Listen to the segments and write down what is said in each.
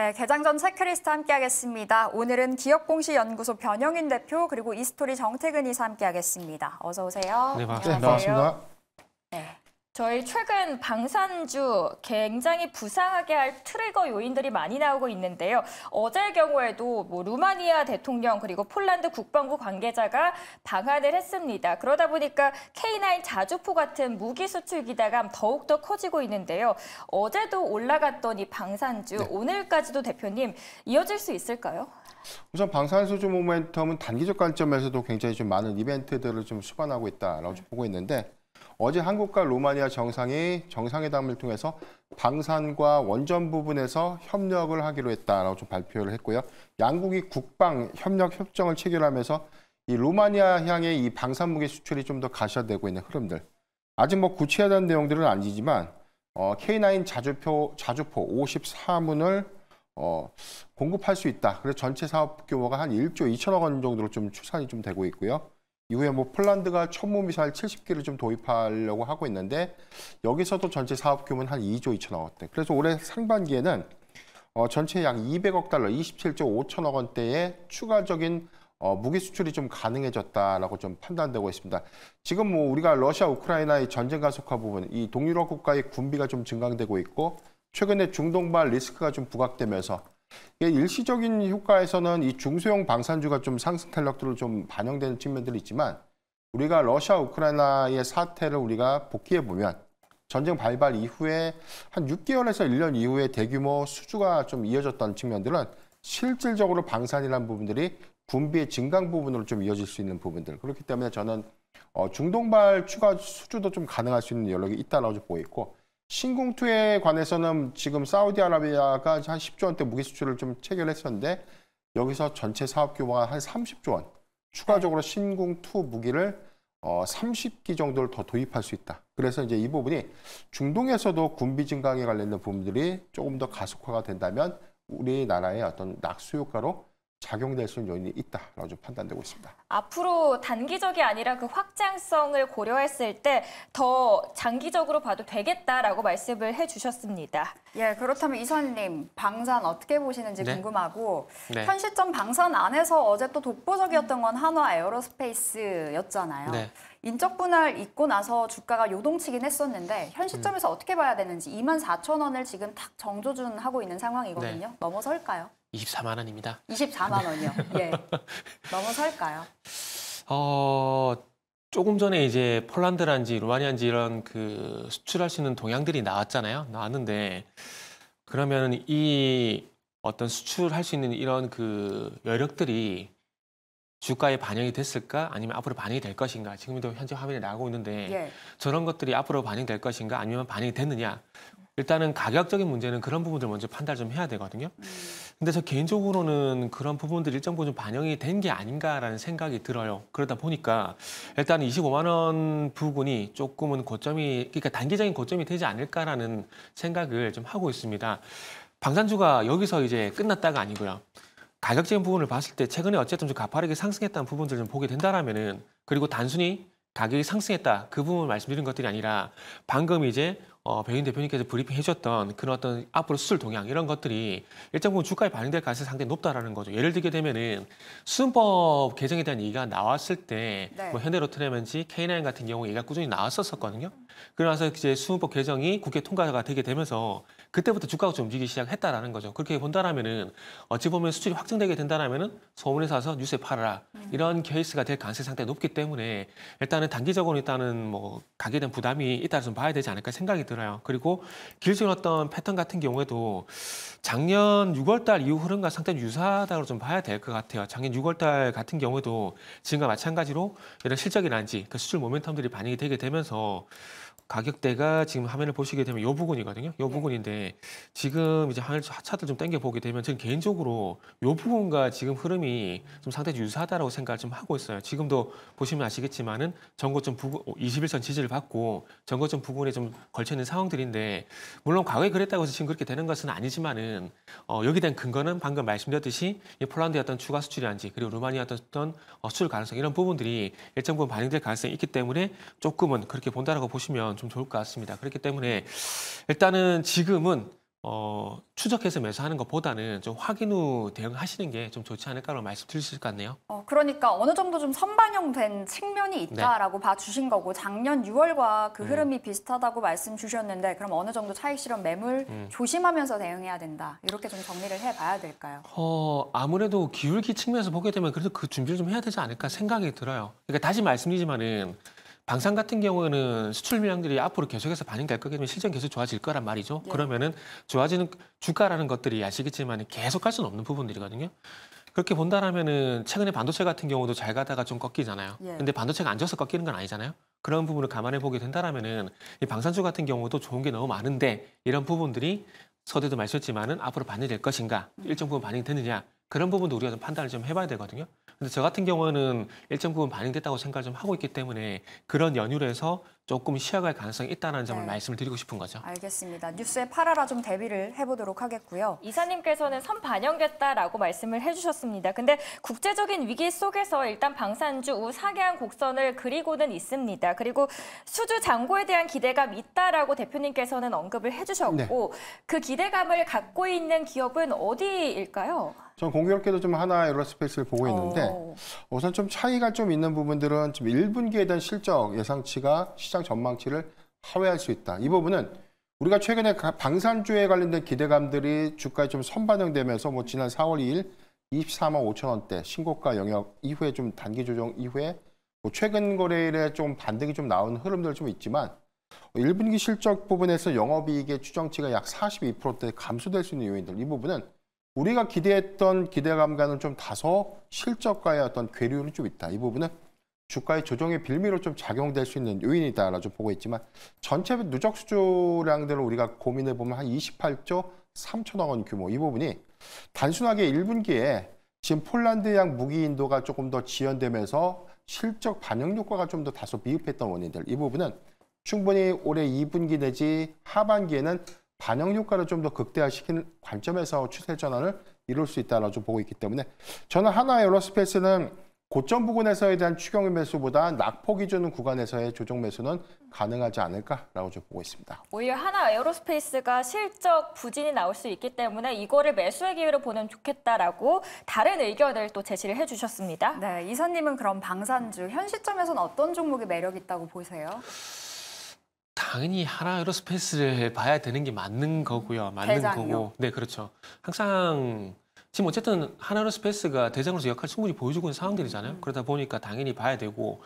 네, 개장 전 체크리스트 함께하겠습니다. 오늘은 기업공시연구소 변영인 대표 그리고 이스토리 정태근 이사 함께하겠습니다. 어서 오세요. 네, 반갑습니다. 네, 반갑습니다. 저희 최근 방산주 굉장히 부상하게 할 트리거 요인들이 많이 나오고 있는데요. 어제의 경우에도 뭐 루마니아 대통령 그리고 폴란드 국방부 관계자가 방한을 했습니다. 그러다 보니까 K9 자주포 같은 무기 수출 기대감 더욱더 커지고 있는데요. 어제도 올라갔던 이 방산주 네. 오늘까지도 대표님 이어질 수 있을까요? 우선 방산수주 모멘텀은 단기적 관점에서도 굉장히 좀 많은 이벤트들을 좀 수반하고 있다라고 음. 보고 있는데 어제 한국과 로마니아 정상이 정상회담을 통해서 방산과 원전 부분에서 협력을 하기로 했다라고 좀 발표를 했고요. 양국이 국방 협력 협정을 체결하면서 이 로마니아 향의 이 방산 무기 수출이 좀 더 가시화되고 있는 흐름들. 아직 뭐 구체화된 내용들은 아니지만 어, K9 자주표 자주포 54문을 어, 공급할 수 있다. 그래서 전체 사업 규모가 한 1조 2천억 원 정도로 좀 추산이 좀 되고 있고요. 이후에 뭐 폴란드가 천무 미사일 70기를 좀 도입하려고 하고 있는데 여기서도 전체 사업 규모는 한 2조 2천억 원대. 그래서 올해 상반기에는 어, 전체 약 200억 달러, 27조 5천억 원대의 추가적인 어, 무기 수출이 좀 가능해졌다라고 좀 판단되고 있습니다. 지금 뭐 우리가 러시아 우크라이나의 전쟁 가속화 부분, 이 동유럽 국가의 군비가 좀 증강되고 있고 최근에 중동발 리스크가 좀 부각되면서 일시적인 효과에서는 이 중소형 방산주가 좀 상승 탄력들을 좀 반영되는 측면들이 있지만 우리가 러시아 우크라이나의 사태를 우리가 복귀해 보면 전쟁 발발 이후에 한 6개월에서 1년 이후에 대규모 수주가 좀 이어졌던 측면들은 실질적으로 방산이라는 부분들이 군비의 증강 부분으로 좀 이어질 수 있는 부분들 그렇기 때문에 저는 어, 중동발 추가 수주도 좀 가능할 수 있는 여력이 있다라고 보고 있고 신공투에 관해서는 지금 사우디아라비아가 한 10조 원대 무기 수출을 좀 체결했었는데 여기서 전체 사업 규모가 한 30조 원 추가적으로 신공투 무기를 어, 30기 정도를 더 도입할 수 있다. 그래서 이제 이 부분이 중동에서도 군비 증강에 관련된 부분들이 조금 더 가속화가 된다면 우리나라의 어떤 낙수 효과로 작용될 수 있는 요인이 있다라고 좀 판단되고 있습니다. 앞으로 단기적이 아니라 그 확장성을 고려했을 때 더 장기적으로 봐도 되겠다라고 말씀을 해주셨습니다. 예, 그렇다면 이선님 방산 어떻게 보시는지 네? 궁금하고 네. 현 시점 방산 안에서 어제 또 독보적이었던 건 한화 에어로스페이스였잖아요. 네. 인적 분할 있고 나서 주가가 요동치긴 했었는데 현 시점에서 음. 어떻게 봐야 되는지 2만 4천 원을 지금 탁 정조준하고 있는 상황이거든요. 네. 넘어설까요? 24만 원입니다. 24만 원이요. 예. 넘어설까요? 어, 조금 전에 이제 폴란드란지 루마니아인지 이런 그 수출할 수 있는 동향들이 나왔잖아요. 나왔는데 그러면 이 어떤 수출할 수 있는 이런 그 여력들이 주가에 반영이 됐을까 아니면 앞으로 반영이 될 것인가 지금도 현재 화면에 나오고 있는데 예. 저런 것들이 앞으로 반영될 것인가 아니면 반영이 됐느냐 일단은 가격적인 문제는 그런 부분들 먼저 판단 좀 해야 되거든요. 근데 저 개인적으로는 그런 부분들 일정 부분 좀 반영이 된 게 아닌가라는 생각이 들어요. 그러다 보니까 일단 25만 원 부분이 조금은 고점이 그러니까 단기적인 고점이 되지 않을까라는 생각을 좀 하고 있습니다. 방산주가 여기서 이제 끝났다가 아니고요. 가격적인 부분을 봤을 때 최근에 어쨌든 좀 가파르게 상승했다는 부분들을 좀 보게 된다라면은 그리고 단순히 가격이 상승했다 그 부분을 말씀드린 것들이 아니라 방금 이제 어, 백인 대표님께서 브리핑해 줬던 그런 어떤 앞으로 수출 동향 이런 것들이 일정 부분 주가에 반영될 가능성이 상당히 높다라는 거죠. 예를 들게 되면은 수은법 개정에 대한 얘기가 나왔을 때뭐 네. 뭐 현대로트레든지 K9 같은 경우 얘기가 꾸준히 나왔었었거든요. 그러면서 이제 수은법 개정이 국회 통과가 되게 되면서 그때부터 주가가 좀 움직이기 시작했다라는 거죠. 그렇게 본다라면은 어찌 보면 수출이 확정되게 된다라면은 소문에 사서 뉴스에 팔아라 음. 이런 케이스가 될 가능성이 상당히 높기 때문에 일단은 단기적으로 일단은 뭐가게된 부담이 있다따좀 봐야 되지 않을까 생각이 들어요. 그리고 길적인 어떤 패턴 같은 경우에도 작년 6월달 이후 흐름과 상당히 유사하다고 좀 봐야 될 것 같아요. 작년 6월달 같은 경우에도 지금과 마찬가지로 이런 실적이 난지 그 수출 모멘텀들이 반영이 되게 되면서 가격대가 지금 화면을 보시게 되면 이 부분이거든요. 이 네. 부분인데 지금 이제 하차를 좀 당겨 보게 되면 저는 개인적으로 이 부분과 지금 흐름이 좀 상당히 유사하다고 생각을 좀 하고 있어요. 지금도 보시면 아시겠지만은 전고점 부근 21선 어, 지지를 받고 전고점 부근에 좀 걸쳐 있는 상황들인데 물론 과거에 그랬다고 해서 지금 그렇게 되는 것은 아니지만은 어, 여기 대한 근거는 방금 말씀드렸듯이 이 폴란드의 어떤 추가 수출이 란지 그리고 루마니아 어떤 수출 가능성 이런 부분들이 일정 부분 반영될 가능성이 있기 때문에 조금은 그렇게 본다라고 보시면. 보면좀 좋을 것 같습니다. 그렇기 때문에 일단은 지금은 어, 추적해서 매수하는 것보다는 좀 확인 후 대응하시는 게 좀 좋지 않을까라고 말씀드릴 수 있을 것 같네요. 어, 그러니까 어느 정도 좀 선반영된 측면이 네. 있다라고 네. 봐주신 거고 작년 6월과 그 음. 흐름이 비슷하다고 말씀 주셨는데 그럼 어느 정도 차익 실현 매물 음. 조심하면서 대응해야 된다. 이렇게 좀 정리를 해봐야 될까요? 어, 아무래도 기울기 측면에서 보게 되면 그래도 그 준비를 좀 해야 되지 않을까 생각이 들어요. 그러니까 다시 말씀드리지만은 음. 방산 같은 경우는 에 수출 물량들이 앞으로 계속해서 반영될 거기 때문에 실전 계속 좋아질 거란 말이죠. 네. 그러면은 좋아지는 주가라는 것들이 아시겠지만 계속할 수는 없는 부분들이거든요. 그렇게 본다라면은 최근에 반도체 같은 경우도 잘 가다가 좀 꺾이잖아요. 예. 근데 반도체가 앉아서 꺾이는 건 아니잖아요. 그런 부분을 감안해 보게 된다라면은 이 방산주 같은 경우도 좋은 게 너무 많은데 이런 부분들이 서대도 말씀했지만은 앞으로 반영될 것인가 일정 부분 반영이 되느냐 그런 부분도 우리가 좀 판단을 좀 해봐야 되거든요. 근데 저 같은 경우는 일정 부분 반영됐다고 생각을 좀 하고 있기 때문에 그런 연율에서 조금 쉬어갈 가능성이 있다는 점을 네. 말씀을 드리고 싶은 거죠. 알겠습니다. 뉴스에 팔아라 좀 대비를 해보도록 하겠고요. 이사님께서는 선 반영됐다라고 말씀을 해주셨습니다. 근데 국제적인 위기 속에서 일단 방산주 우상향 곡선을 그리고는 있습니다. 그리고 수주 장고에 대한 기대감 있다라고 대표님께서는 언급을 해주셨고 네. 그 기대감을 갖고 있는 기업은 어디일까요? 전 공교롭게도 좀 하나 에어로스페이스를 보고 있는데 오. 어. 우선 좀 차이가 좀 있는 부분들은 좀금 1분기에 대한 실적 예상치가 시장 성장 전망치를 하회할 수 있다. 이 부분은 우리가 최근에 방산주에 관련된 기대감들이 주가에 좀 선반영되면서 뭐 지난 4월 2일 24만 5천 원대 신고가 영역 이후에 좀 단기 조정 이후에 뭐 최근 거래일에 좀 반등이 좀 나온 흐름들 좀 있지만 1분기 실적 부분에서 영업이익의 추정치가 약 42%대 감소될 수 있는 요인들 이 부분은 우리가 기대했던 기대감과는 좀 다소 실적과의 어떤 괴리율이좀 있다. 이 부분은 주가의 조정의 빌미로 좀 작용될 수 있는 요인이다라고 보고 있지만 전체 누적 수주량들을 우리가 고민해 보면 한 28조 3천억 원 규모 이 부분이 단순하게 1분기에 지금 폴란드양 무기 인도가 조금 더 지연되면서 실적 반영 효과가 좀 더 다소 미흡했던 원인들 이 부분은 충분히 올해 2분기 내지 하반기에는 반영 효과를 좀 더 극대화시키는 관점에서 추세 전환을 이룰 수있다고 보고 있기 때문에 저는 하나 에어로스페이스는 고점 부근에서에 대한 추경 매수보다 낙폭 이 주는 구간에서의 조정 매수는 가능하지 않을까라고 좀 보고 있습니다. 오히려 하나 에어로스페이스가 실적 부진이 나올 수 있기 때문에 이거를 매수의 기회로 보면 좋겠다라고 다른 의견을 또 제시를 해주셨습니다. 네, 이사님은 그럼 방산주 현시점에서 어떤 종목이 매력 있다고 보세요? 당연히 하나 에어로스페이스를 봐야 되는 게 맞는 거고요. 맞는 대장요. 거고. 네, 그렇죠. 항상 지금 어쨌든 하나로 스페이스가 대장으로서 역할 을 충분히 보여주고 있는 상황들이잖아요. 음. 그러다 보니까 당연히 봐야 되고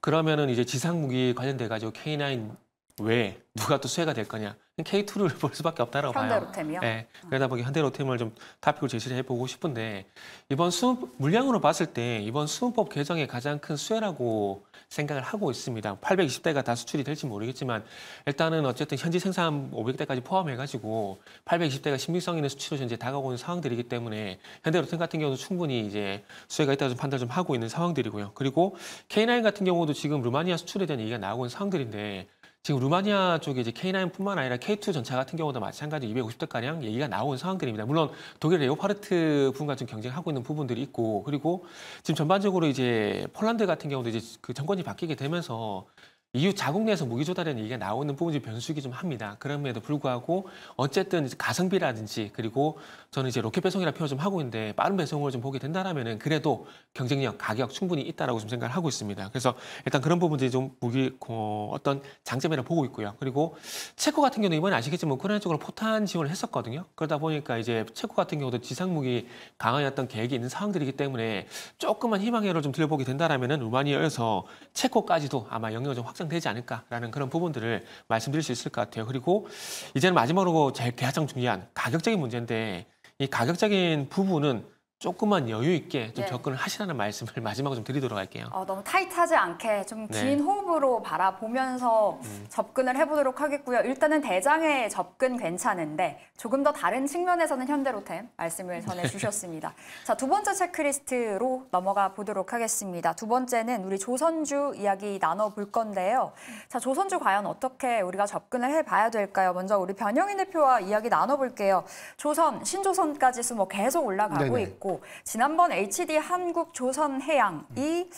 그러면은 이제 지상무기 관련돼 가지고 K9 왜 누가 또 수혜가 될 거냐 K2를 볼 수밖에 없다라고 봐요. 현대로템이요? 네, 그러다 보니 현대로템을 좀 타픽을 제시를 해보고 싶은데 이번 수음 물량으로 봤을 때 이번 수문법 개정의 가장 큰 수혜라고 생각을 하고 있습니다. 820대가 다 수출이 될지 모르겠지만 일단은 어쨌든 현지 생산 500대까지 포함해가지고 820대가 신빙성 있는 수치로 현재 다가오는 상황들이기 때문에 현대로템 같은 경우도 충분히 이제 수혜가 있다고 좀 판단을 좀 하고 있는 상황들이고요. 그리고 K9 같은 경우도 지금 루마니아 수출에 대한 얘기가 나오고 있는 상황들인데 지금 루마니아 쪽에 이제 K9뿐만 아니라 K2 전차 같은 경우도 마찬가지로 250대가량 얘기가 나온 상황들입니다. 물론 독일 레오파르트 부분 같은 경쟁하고 있는 부분들이 있고 그리고 지금 전반적으로 이제 폴란드 같은 경우도 이제 그 정권이 바뀌게 되면서 EU 자국 내에서 무기 조달이라는 얘기가 나오는 부분이 변수이기 좀 합니다. 그럼에도 불구하고 어쨌든 가성비라든지 그리고 저는 이제 로켓 배송이라 표현 좀 하고 있는데 빠른 배송을 좀 보게 된다라면은 그래도 경쟁력, 가격 충분히 있다라고 좀 생각을 하고 있습니다. 그래서 일단 그런 부분들이 좀 무기 어, 어떤 장점이라 보고 있고요. 그리고 체코 같은 경우는 이번에 아시겠지만 우크라이나 쪽으로 포탄 지원을 했었거든요. 그러다 보니까 이제 체코 같은 경우도 지상 무기 강화였던 계획이 있는 상황들이기 때문에 조금만 희망회로 좀들여보게 된다라면은 루마니아에서 체코까지도 아마 영향을 좀 확. 확장되지 않을까라는 그런 부분들을 말씀드릴 수 있을 것 같아요. 그리고 이제는 마지막으로 제일 가장 중요한 가격적인 문제인데 이 가격적인 부분은 조금만 여유 있게 좀 예. 접근을 하시라는 말씀을 마지막으로 좀 드리도록 할게요. 어, 너무 타이트하지 않게 좀긴 네. 호흡으로 바라보면서 음. 접근을 해보도록 하겠고요. 일단은 대장의 접근 괜찮은데 조금 더 다른 측면에서는 현대로템 말씀을 네. 전해주셨습니다. 자, 두 번째 체크리스트로 넘어가 보도록 하겠습니다. 두 번째는 우리 조선주 이야기 나눠볼 건데요. 자, 조선주 과연 어떻게 우리가 접근을 해봐야 될까요? 먼저 우리 변영인 대표와 이야기 나눠볼게요. 조선, 신조선까지 수뭐 계속 올라가고 네네. 있고 있고 지난번 HD 한국 조선해양이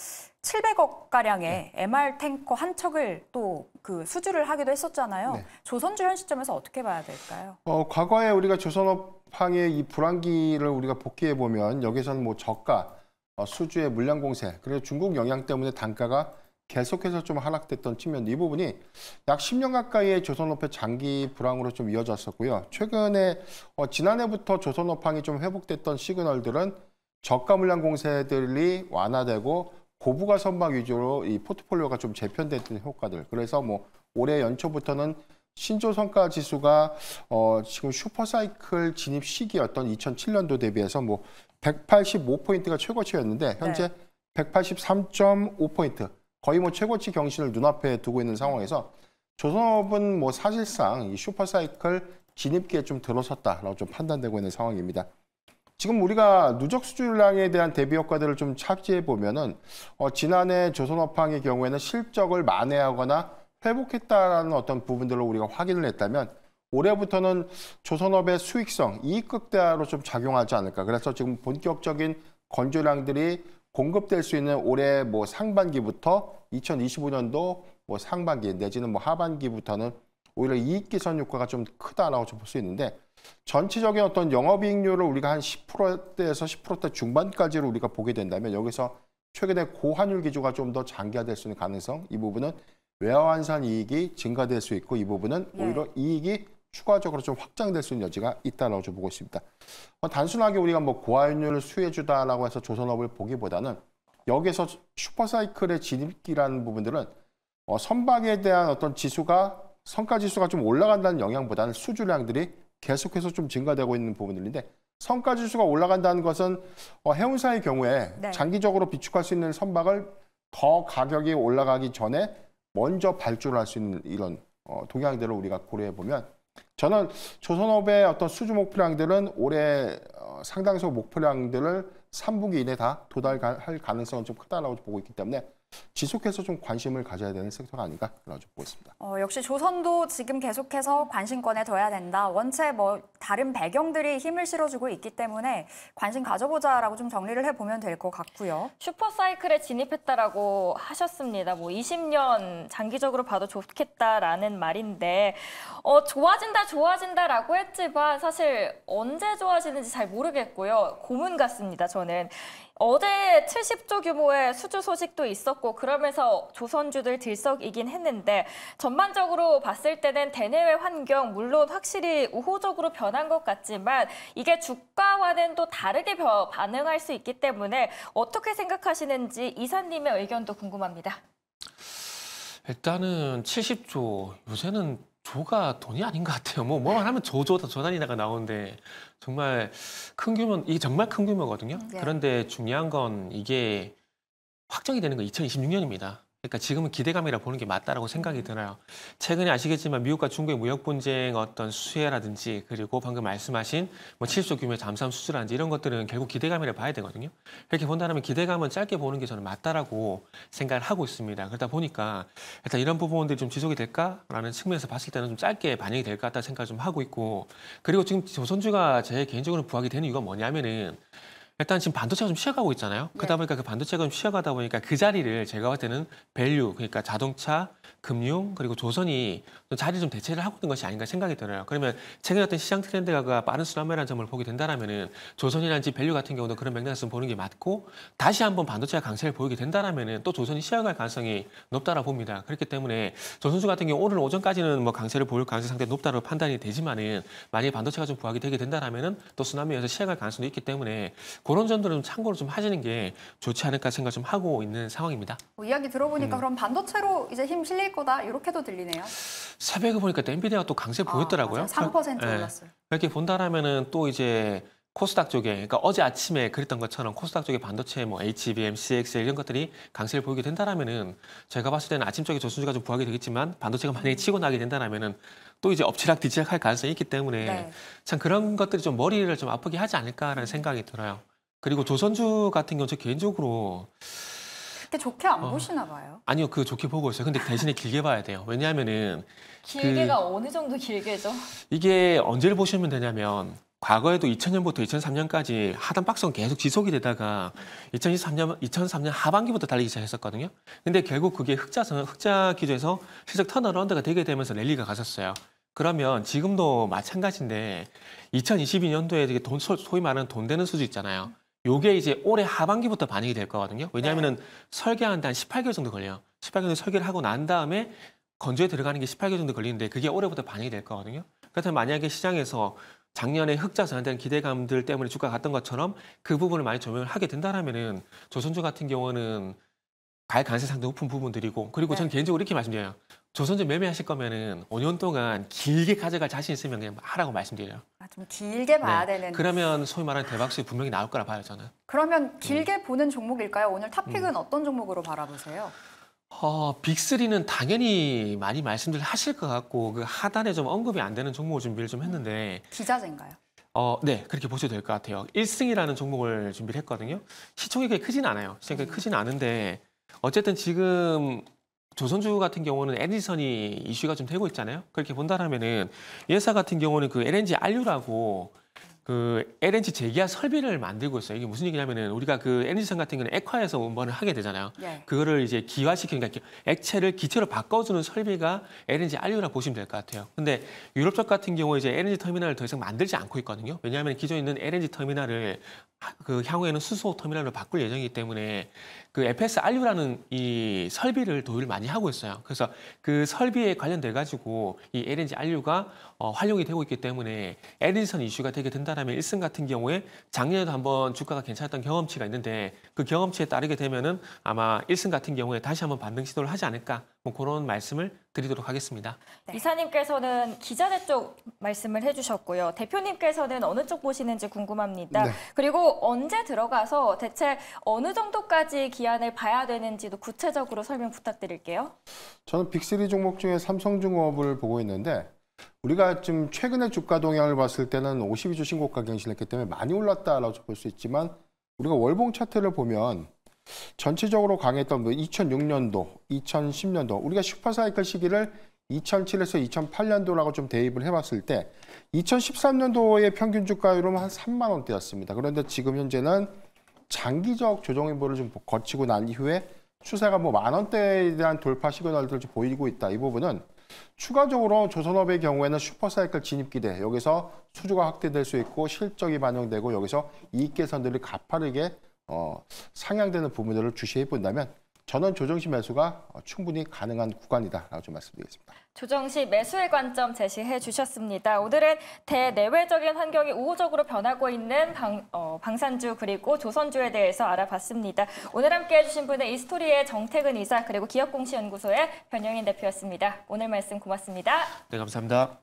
700억 가량의 네. MR 탱커 한 척을 또 그 수주를 하기도 했었잖아요. 네. 조선주 현 시점에서 어떻게 봐야 될까요? 어, 과거에 우리가 조선업황의 이 불황기를 우리가 복귀해 보면 여기서는 뭐 저가, 어, 수주의 물량 공세, 그리고 중국 영향 때문에 단가가 계속해서 좀 하락됐던 측면 이 부분이 약 10년 가까이의 조선업의 장기 불황으로 좀 이어졌었고요. 최근에 어, 지난해부터 조선업황이 좀 회복됐던 시그널들은 저가 물량 공세들이 완화되고 고부가 선박 위주로 이 포트폴리오가 좀 재편됐던 효과들. 그래서 뭐 올해 연초부터는 신조 성과 지수가 어 지금 슈퍼사이클 진입 시기였던 2007년도 대비해서 뭐 185포인트가 최고치였는데 현재 네. 183.5포인트 거의 뭐 최고치 경신을 눈앞에 두고 있는 상황에서 조선업은 뭐 사실상 이 슈퍼사이클 진입기에 좀 들어섰다라고 좀 판단되고 있는 상황입니다. 지금 우리가 누적 수출량에 대한 대비 효과들을 좀착지해 보면은 어, 지난해 조선업황의 경우에는 실적을 만회하거나 회복했다라는 어떤 부분들로 우리가 확인을 했다면 올해부터는 조선업의 수익성, 이익 극대화로 좀 작용하지 않을까. 그래서 지금 본격적인 건조량들이 공급될 수 있는 올해 뭐 상반기부터 2025년도 뭐 상반기 내지는 뭐 하반기부터는 오히려 이익 개선 효과가 좀 크다라고 좀 볼 수 있는데 전체적인 어떤 영업이익률을 우리가 한 10%대에서 10%대 중반까지로 우리가 보게 된다면 여기서 최근에 고환율 기조가 좀 더 장기화될 수 있는 가능성 이 부분은 외화환산 이익이 증가될 수 있고 이 부분은 네. 오히려 예. 이익이 추가적으로 좀 확장될 수 있는 여지가 있다라고 좀 보고 있습니다. 어, 단순하게 우리가 뭐고화율을 수혜주다라고 해서 조선업을 보기보다는 여기서 슈퍼사이클의 진입기라는 부분들은 어, 선박에 대한 어떤 지수가 성과 지수가 좀 올라간다는 영향보다는 수주량들이 계속해서 좀 증가되고 있는 부분들인데 성과 지수가 올라간다는 것은 어, 해운사의 경우에 네. 장기적으로 비축할 수 있는 선박을 더 가격이 올라가기 전에 먼저 발주를 할 수 있는 이런 어, 동향들을 우리가 고려해 보면 저는 조선업의 어떤 수주 목표량들은 올해 어, 상당수 목표량들을 3분기 이내 다 도달할 가능성은 좀 크다라고 보고 있기 때문에 지속해서 좀 관심을 가져야 되는 섹터가 아닌가 그런 좀 보고 있습니다. 어, 역시 조선도 지금 계속해서 관심권에 둬야 된다. 원체 뭐 다른 배경들이 힘을 실어주고 있기 때문에 관심 가져보자라고 좀 정리를 해보면 될 것 같고요. 슈퍼사이클에 진입했다라고 하셨습니다. 뭐 20년 장기적으로 봐도 좋겠다라는 말인데 어, 좋아진다 좋아진다라고 했지만 사실 언제 좋아지는지 잘 모르겠고요. 고문 같습니다. 저는 어제 70조 규모의 수주 소식도 있었고 그러면서 조선주들 들썩이긴 했는데 전반적으로 봤을 때는 대내외 환경 물론 확실히 우호적으로 변한 것 같지만 이게 주가와는 또 다르게 반응할 수 있기 때문에 어떻게 생각하시는지 이사님의 의견도 궁금합니다. 일단은 70조 요새는 조가 돈이 아닌 것 같아요. 뭐 뭐만 하면 조조 다 조단이나가 나오는데 정말 큰 규모 이게 정말 큰 규모거든요. 네. 그런데 중요한 건 이게 확정이 되는 건 2026년입니다. 그러니까 지금은 기대감이라 보는 게 맞다라고 생각이 드나요. 최근에 아시겠지만 미국과 중국의 무역 분쟁 어떤 수혜라든지 그리고 방금 말씀하신 뭐 칠수 규모의 잠수함 수주라든지 이런 것들은 결국 기대감이라 봐야 되거든요. 이렇게 본다면 기대감은 짧게 보는 게 저는 맞다라고 생각을 하고 있습니다. 그러다 보니까 일단 이런 부분들이 좀 지속이 될까라는 측면에서 봤을 때는 좀 짧게 반영이 될 것 같다 생각을 좀 하고 있고 그리고 지금 조선주가 제 개인적으로 부각이 되는 이유가 뭐냐면은 일단 지금 반도체가 좀 쉬어가고 있잖아요. 네. 그러다 보니까 그 반도체가 좀 쉬어가다 보니까 그 자리를 제가 봤을 때는 밸류, 그러니까 자동차, 금융, 그리고 조선이 좀 자리를 좀 대체를 하고 있는 것이 아닌가 생각이 들어요. 그러면 최근에 어떤 시장 트렌드가 빠른 순환매라는 점을 보게 된다면은 조선이란지 밸류 같은 경우도 그런 맥락에서 보는 게 맞고 다시 한번 반도체가 강세를 보이게 된다면은또 조선이 쉬어갈 가능성이 높다라 봅니다. 그렇기 때문에 조선주 같은 경우 오늘 오전까지는 뭐 강세를 보일 가능성이 상당히 높다로 판단이 되지만은 만약에 반도체가 좀 부각이 되게 된다면은또 수나미에서 쉬어갈 가능성도 있기 때문에 그런 점들은 좀 참고로 좀 하시는 게 좋지 않을까 생각 좀 하고 있는 상황입니다. 뭐 이야기 들어보니까 음. 그럼 반도체로 이제 힘 실릴 거다 이렇게도 들리네요. 새벽에 보니까 엔비디아가 또 강세 아, 보였더라고요. 아, 3% 그러니까, 예. 올랐어요. 이렇게 본다라면은 또 이제 코스닥 쪽에 그러니까 어제 아침에 그랬던 것처럼 코스닥 쪽에 반도체 뭐 HBM, CXL 이런 것들이 강세를 보이게 된다라면은 제가 봤을 때는 아침 쪽에 저수지가 좀 부하게 되겠지만 반도체가 만약에 음. 치고 나게 된다라면은 또 이제 엎치락 뒤치락 할 가능성이 있기 때문에 네. 참 그런 것들이 좀 머리를 좀 아프게 하지 않을까라는 음. 생각이 들어요. 그리고 조선주 같은 경우는 저 개인적으로 그때 좋게 안 어, 보시나 봐요. 아니요, 그 좋게 보고 있어요. 근데 대신에 길게 봐야 돼요. 왜냐하면은 그 길게가 그, 어느 정도 길게죠? 이게 언제를 보시면 되냐면 과거에도 2000년부터 2003년까지 하단 박스가 계속 지속이 되다가 2023년 2003년 하반기부터 달리기 시작했었거든요. 근데 결국 그게 흑자선 흑자 기조에서 실적 턴어라운드가 되게 되면서 랠리가 가셨어요 그러면 지금도 마찬가지인데 2022년도에 이게 돈 소위 말하는 돈 되는 수주 있잖아요. 요게 이제 올해 하반기부터 반영이 될 거거든요. 왜냐하면은 네. 설계한는데한 18개월 정도 걸려요. 18개월 정도 설계를 하고 난 다음에 건조에 들어가는 게 18개월 정도 걸리는데 그게 올해부터 반영이 될 거거든요. 그렇다면 만약에 시장에서 작년에 흑자 전환된 기대감들 때문에 주가 가 갔던 것처럼 그 부분을 많이 조명을 하게 된다라면은 조선주 같은 경우는 갈 가능성이 상당히 높은 부분들이고 그리고 네. 저는 개인적으로 이렇게 말씀드려요. 조선전 매매하실 거면은 5년 동안 길게 가져갈 자신 있으면 그냥 하라고 말씀드려요. 아, 좀 길게 네. 봐야 네. 되는. 그러면 소위 말하는 대박 수익 분명히 나올 거라 봐요, 저는. 그러면 음. 길게 음. 보는 종목일까요? 오늘 탑픽은 음. 어떤 종목으로 바라보세요? 어, 빅3는 당연히 많이 말씀들 하실 것 같고 그 하단에 좀 언급이 안 되는 종목을 준비를 좀 했는데 기자재인가요? 어, 네, 그렇게 보셔도 될 것 같아요. 1승이라는 종목을 준비를 했거든요. 시총이 크진 않아요. 시총이 음. 크진 않은데 어쨌든 지금 조선주 같은 경우는 에디선이 이슈가 좀 되고 있잖아요. 그렇게 본다라면은 예사 같은 경우는 그 LNG 안류라고 그 LNG 재기화 설비를 만들고 있어요. 이게 무슨 얘기냐면은 우리가 그 l n 선 같은 경우는 액화해서 운반을 하게 되잖아요. 네. 그거를 이제 기화시키는 그러니까 액체를 기체로 바꿔주는 설비가 LNG 안류라 보시면 될 것 같아요. 근데 유럽 쪽 같은 경우에 이제 LNG 터미널을 더 이상 만들지 않고 있거든요. 왜냐하면 기존에 있는 LNG 터미널을 그 향후에는 수소 터미널로 바꿀 예정이기 때문에 그 FS RU라는 이 설비를 도입을 많이 하고 있어요. 그래서 그 설비에 관련돼 가지고 이 LNG RU가 어, 활용이 되고 있기 때문에 LNG선 이슈가 되게 된다라면 일승 같은 경우에 작년에도 한번 주가가 괜찮았던 경험치가 있는데 그 경험치에 따르게 되면은 아마 일승 같은 경우에 다시 한번 반등 시도를 하지 않을까 뭐 그런 말씀을 드리도록 하겠습니다. 네. 이사님께서는 기자재 쪽 말씀을 해주셨고요. 대표님께서는 어느 쪽 보시는지 궁금합니다. 네. 그리고 언제 들어가서 대체 어느 정도까지 기한을 봐야 되는지도 구체적으로 설명 부탁드릴게요. 저는 빅리 종목 중에 삼성중업을 보고 있는데 우리가 지금 최근의 주가 동향을 봤을 때는 52주 신고가 갱신했기 때문에 많이 올랐다라볼수 있지만 우리가 월봉 차트를 보면 전체적으로 강했던 2006년도, 그 2010년도 우리가 슈퍼사이클 시기를 2007에서 2008년도라고 좀 대입을 해봤을 때 2013년도의 평균 주가율은 한 3만 원대였습니다. 그런데 지금 현재는 장기적 조정 행보를 좀 거치고 난 이후에 추세가 뭐 만 원대에 대한 돌파 시그널들을 좀 보이고 있다. 이 부분은 추가적으로 조선업의 경우에는 슈퍼사이클 진입 기대 여기서 수주가 확대될 수 있고 실적이 반영되고 여기서 이익 개선들이 가파르게 어, 상향되는 부분들을 주시해 본다면 전원 조정시 매수가 어, 충분히 가능한 구간이다라고 좀 말씀드리겠습니다. 조정시 매수의 관점 제시해 주셨습니다. 오늘은 대내외적인 환경이 우호적으로 변하고 있는 방, 어, 산주 그리고 조선주에 대해서 알아봤습니다. 오늘 함께해 주신 분은 이스토리의 정태근 이사 그리고 기업공시연구소의 변영인 대표였습니다. 오늘 말씀 고맙습니다. 네, 감사합니다.